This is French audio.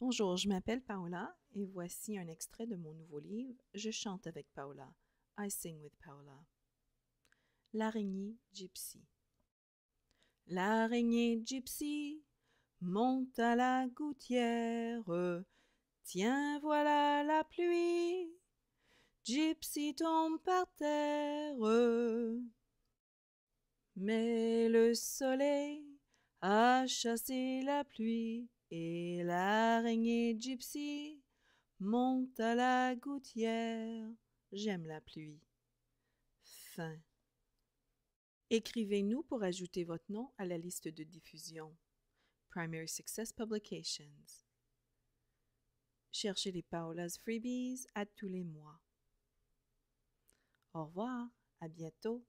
Bonjour, je m'appelle Paola et voici un extrait de mon nouveau livre Je chante avec Paola. I sing with Paola. L'araignée gypsy. L'araignée gypsy monte à la gouttière. Tiens, voilà la pluie. Gypsy tombe par terre. Mais le soleil à chasser la pluie et l'araignée gypsy monte à la gouttière. J'aime la pluie. Fin. Écrivez-nous pour ajouter votre nom à la liste de diffusion. Primary Success Publications. Cherchez les Paola's Freebies à tous les mois. Au revoir, à bientôt.